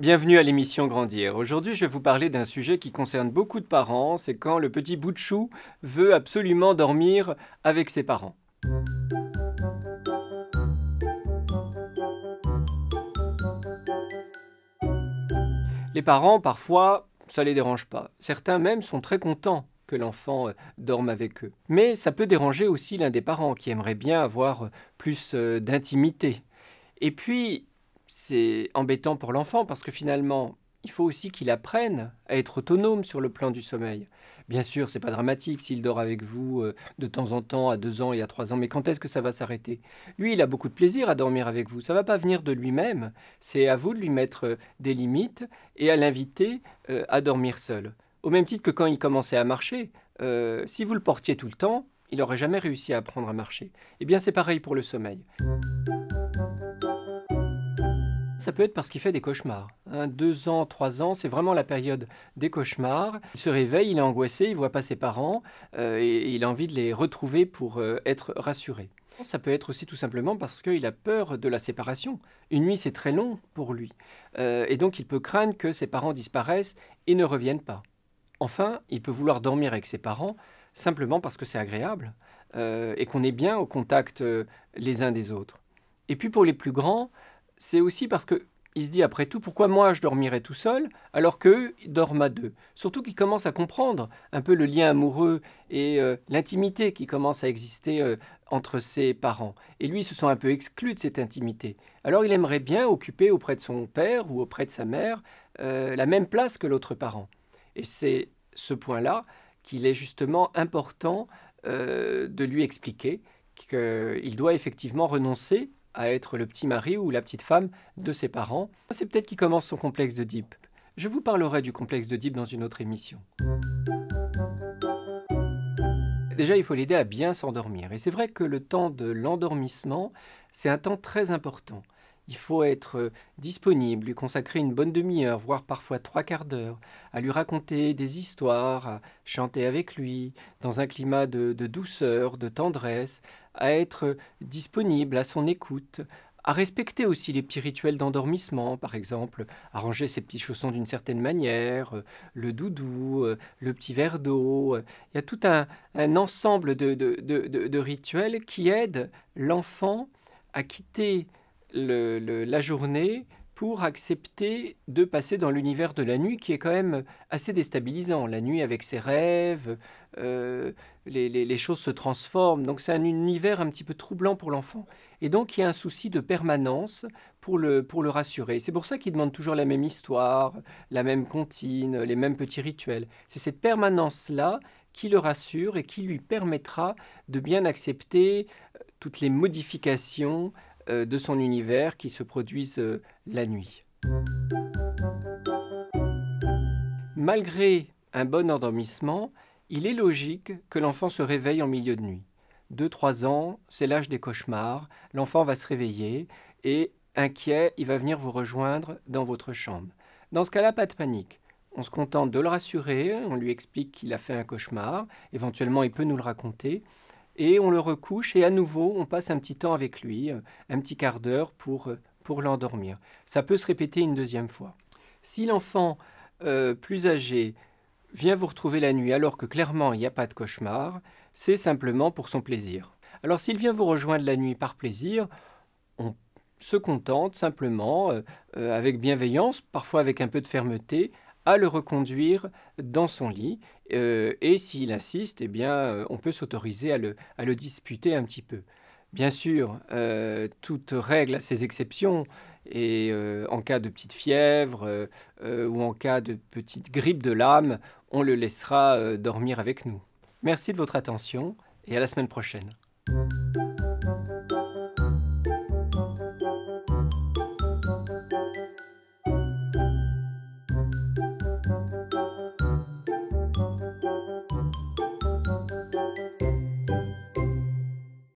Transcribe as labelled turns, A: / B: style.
A: Bienvenue à l'émission Grandir. Aujourd'hui, je vais vous parler d'un sujet qui concerne beaucoup de parents, c'est quand le petit bout de chou veut absolument dormir avec ses parents. Les parents, parfois, ça ne les dérange pas. Certains même sont très contents que l'enfant euh, dorme avec eux. Mais ça peut déranger aussi l'un des parents qui aimerait bien avoir euh, plus euh, d'intimité. Et puis, c'est embêtant pour l'enfant parce que finalement, il faut aussi qu'il apprenne à être autonome sur le plan du sommeil. Bien sûr, c'est pas dramatique s'il dort avec vous euh, de temps en temps à deux ans et à trois ans, mais quand est-ce que ça va s'arrêter Lui, il a beaucoup de plaisir à dormir avec vous. Ça va pas venir de lui-même. C'est à vous de lui mettre euh, des limites et à l'inviter euh, à dormir seul. Au même titre que quand il commençait à marcher, si vous le portiez tout le temps, il n'aurait jamais réussi à apprendre à marcher. Eh bien, c'est pareil pour le sommeil. Ça peut être parce qu'il fait des cauchemars. deux ans, trois ans, c'est vraiment la période des cauchemars. Il se réveille, il est angoissé, il voit pas ses parents euh, et il a envie de les retrouver pour euh, être rassuré. Ça peut être aussi tout simplement parce qu'il a peur de la séparation. Une nuit, c'est très long pour lui. Euh, et donc, il peut craindre que ses parents disparaissent et ne reviennent pas. Enfin, il peut vouloir dormir avec ses parents simplement parce que c'est agréable et qu'on est bien au contact les uns des autres. Et puis pour les plus grands, c'est aussi parce que il se dit après tout pourquoi moi je dormirais tout seul alors qu'eux dorment à deux. Surtout qu'il commence à comprendre un peu le lien amoureux et euh, l'intimité qui commence à exister euh, entre ses parents. Et lui se sent un peu exclu de cette intimité. Alors il aimerait bien occuper auprès de son père ou auprès de sa mère euh, la même place que l'autre parent. Et c'est ce point-là qu'il est justement important de lui expliquer qu'il doit effectivement renoncer à être le petit mari ou la petite femme de ses parents. C'est peut-être qui commence son complexe de d'Oedipe. Je vous parlerai du complexe de d'Oedipe dans une autre émission. Déjà, il faut l'aider à bien s'endormir. Et c'est vrai que le temps de l'endormissement, c'est un temps très important. Il faut être euh, disponible, lui consacrer une bonne demi-heure, voire parfois trois quarts d'heure, à lui raconter des histoires, à chanter avec lui, dans un climat de, douceur, de tendresse, à être euh, disponible à son écoute, à respecter aussi les petits rituels d'endormissement, par exemple, arranger ses petits chaussons d'une certaine manière, euh, le doudou, le petit verre d'eau. Il y a tout un, ensemble de, rituels qui aident l'enfant à quitter la journée pour accepter de passer dans l'univers de la nuit qui est quand même assez déstabilisant. La nuit avec ses rêves, euh, les, choses se transforment. Donc c'est un univers un petit peu troublant pour l'enfant. Et donc il y a un souci de permanence pour le, pour le rassurer. C'est pour ça qu'il demande toujours la même histoire, la même comptine, les mêmes petits rituels. C'est cette permanence-là qui le rassure et qui lui permettra de bien accepter euh, toutes les modifications euh, de son univers qui se produisent euh, la nuit. Malgré un bon endormissement, il est logique que l'enfant se réveille en milieu de nuit. Deux, trois ans, c'est l'âge des cauchemars, l'enfant va se réveiller et, inquiet, il va venir vous rejoindre dans votre chambre. Dans ce cas-là, pas de panique. On se contente de le rassurer, on lui explique qu'il a fait un cauchemar, éventuellement il peut nous le raconter, et on le recouche et à nouveau on passe un petit temps avec lui, euh, un petit quart d'heure pour, euh, pour l'endormir. Ça peut se répéter une deuxième fois. Si l'enfant euh, plus âgé vient vous retrouver la nuit alors que clairement il n'y a pas de cauchemar, c'est simplement pour son plaisir. Alors s'il vient vous rejoindre la nuit par plaisir, on se contente simplement, avec bienveillance, parfois avec un peu de fermeté, le reconduire dans son lit. Euh, et s'il insiste, eh bien, euh, on peut s'autoriser à le, disputer un petit peu. Bien sûr, euh, toute règle a ses exceptions. Et en cas de petite fièvre ou en cas de petite grippe de l'âme, on le laissera dormir avec nous. Merci de votre attention et à la semaine prochaine.